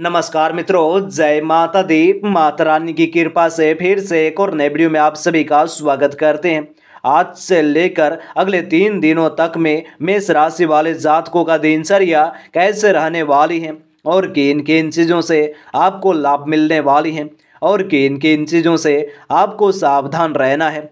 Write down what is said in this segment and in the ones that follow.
नमस्कार मित्रों जय माता दी माता रानी की कृपा से फिर से एक और नए वीडियो में आप सभी का स्वागत करते हैं आज से लेकर अगले तीन दिनों तक में मेष राशि वाले जातकों का दिनचर्या कैसे रहने वाली है और किन किन चीज़ों से आपको लाभ मिलने वाली है और किन किन चीज़ों से आपको सावधान रहना है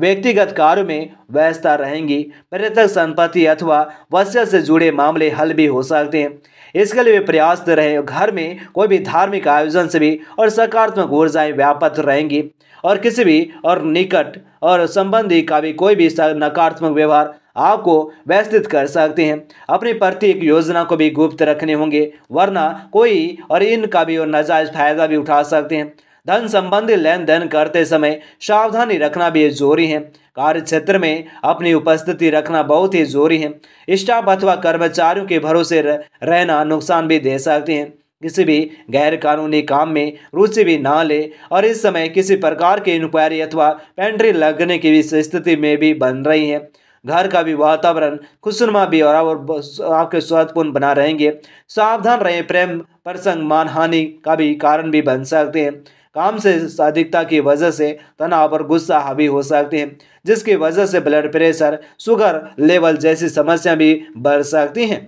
व्यक्तिगत कार्यों में व्यस्तता रहेंगी पर्यटक संपत्ति अथवा वस्त्र से जुड़े मामले हल भी हो सकते हैं इसके लिए वे प्रयासरत रहे घर में कोई भी धार्मिक आयोजन से भी और सकारात्मक ऊर्जाएं व्यापक रहेंगी और किसी भी और निकट और संबंधी का भी कोई भी नकारात्मक व्यवहार आपको व्यस्तित कर सकते हैं अपनी प्रत्येक योजना को भी गुप्त रखने होंगे वरना कोई और इनका भी और नजायज फायदा भी उठा सकते हैं धन संबंधी लेन देन करते समय सावधानी रखना भी जरूरी है कार्य क्षेत्र में अपनी उपस्थिति रखना बहुत ही जरूरी है स्टाफ अथवा कर्मचारियों के भरोसे रहना नुकसान भी दे सकते हैं किसी भी गैर कानूनी काम में रुचि भी ना ले और इस समय किसी प्रकार की इंक्वायरी अथवा पेंट्री लगने की भी स्थिति में भी बन रही है घर का भी वातावरण खुशनुमा भी और आपके स्वास्थ्यपूर्ण बना रहेंगे सावधान रहें प्रेम प्रसंग मानहानि का भी कारण भी बन सकते हैं काम से अधिकता की वजह से तनाव और गुस्सा हावी हो सकते हैं जिसकी वजह से ब्लड प्रेशर शुगर लेवल जैसी समस्या भी बढ़ सकती हैं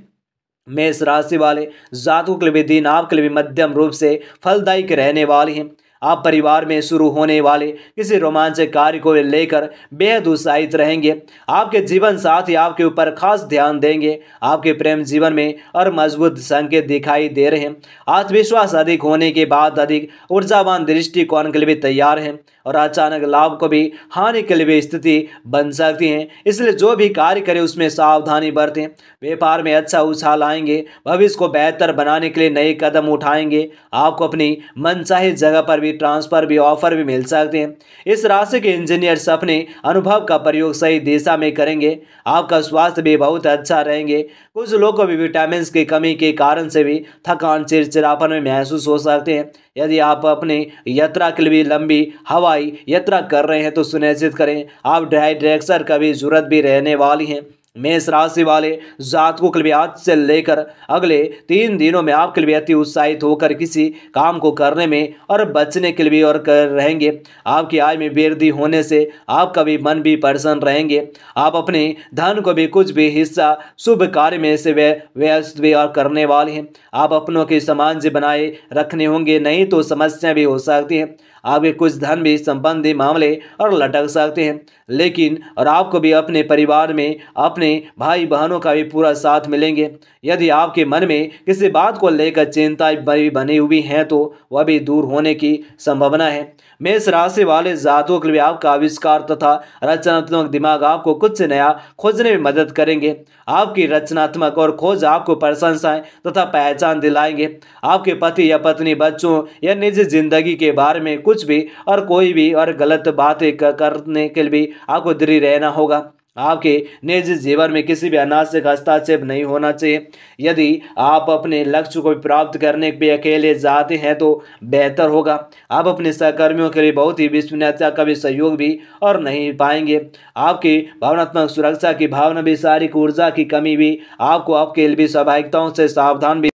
मेष राशि वाले जातकों के लिए भी दिन आपके लिए भी मध्यम रूप से फलदायी रहने वाले हैं आप परिवार में शुरू होने वाले किसी रोमांचक कार्य को लेकर बेहद उत्साहित रहेंगे आपके जीवन साथी आपके ऊपर खास ध्यान देंगे आपके प्रेम जीवन में और मजबूत संकेत दिखाई दे रहे हैं आत्मविश्वास अधिक होने के बाद अधिक ऊर्जावान दृष्टिकोण के लिए भी तैयार हैं और अचानक लाभ को भी हानि के लिए भी स्थिति बन सकती है इसलिए जो भी कार्य करें उसमें सावधानी बरतें व्यापार में अच्छा उछाल आएंगे भविष्य को बेहतर बनाने के लिए नए कदम उठाएंगे आपको अपनी मनचाही जगह पर भी भी ट्रांसफर भी ऑफर भी मिल सकते हैं इस राशि के इंजीनियर्स अपने अनुभव का प्रयोग सही दिशा में करेंगे आपका स्वास्थ्य भी बहुत अच्छा रहेंगे कुछ लोगों को भी विटामिन की कमी के कारण से भी थकान चिड़चिड़ापन में महसूस हो सकते हैं यदि आप अपने यात्रा के लिए लंबी हवाई यात्रा कर रहे हैं तो सुनिश्चित करें आप डाइड्रेक्सर का भी जरूरत भी रहने वाली हैं मेष राशि वाले जात को कलबे आज से लेकर अगले तीन दिनों में आप कलबे अति उत्साहित होकर किसी काम को करने में और बचने के लिए और कर रहेंगे आपकी आय में वृद्धि होने से आपका भी मन भी प्रसन्न रहेंगे आप अपने धन को भी कुछ भी हिस्सा शुभ कार्य में से व्यस्त भी और करने वाले हैं आप अपनों के समान से बनाए रखने होंगे नहीं तो समस्या भी हो सकती हैं आपके कुछ धन भी संबंधी मामले और लटक सकते हैं लेकिन और आपको भी अपने परिवार में अपने अपने भाई बहनों का भी पूरा साथ मिलेंगे यदि आपके मन में किसी बात को लेकर चिंता बनी हुई हैं तो वह भी दूर होने की संभावना है मेष राशि वाले जातों के लिए आपका आविष्कार तथा रचनात्मक दिमाग आपको कुछ नया खोजने में मदद करेंगे आपकी रचनात्मक और खोज आपको प्रशंसाएं तथा पहचान दिलाएंगे आपके पति या पत्नी बच्चों या निजी जिंदगी के बारे में कुछ भी और कोई भी और गलत बातें करने के लिए भी आपको दृढ़ रहना होगा आपके निजी जीवन में किसी भी अनाज से हस्ताक्षेप नहीं होना चाहिए यदि आप अपने लक्ष्य को प्राप्त करने लिए अकेले जाते हैं तो बेहतर होगा आप अपने सहकर्मियों के लिए बहुत ही विश्वनीयता का भी सहयोग भी और नहीं पाएंगे आपकी भावनात्मक सुरक्षा की भावना भी शारीरिक ऊर्जा की कमी भी आपको आपके लिए स्वाभाविकताओं से सावधान भी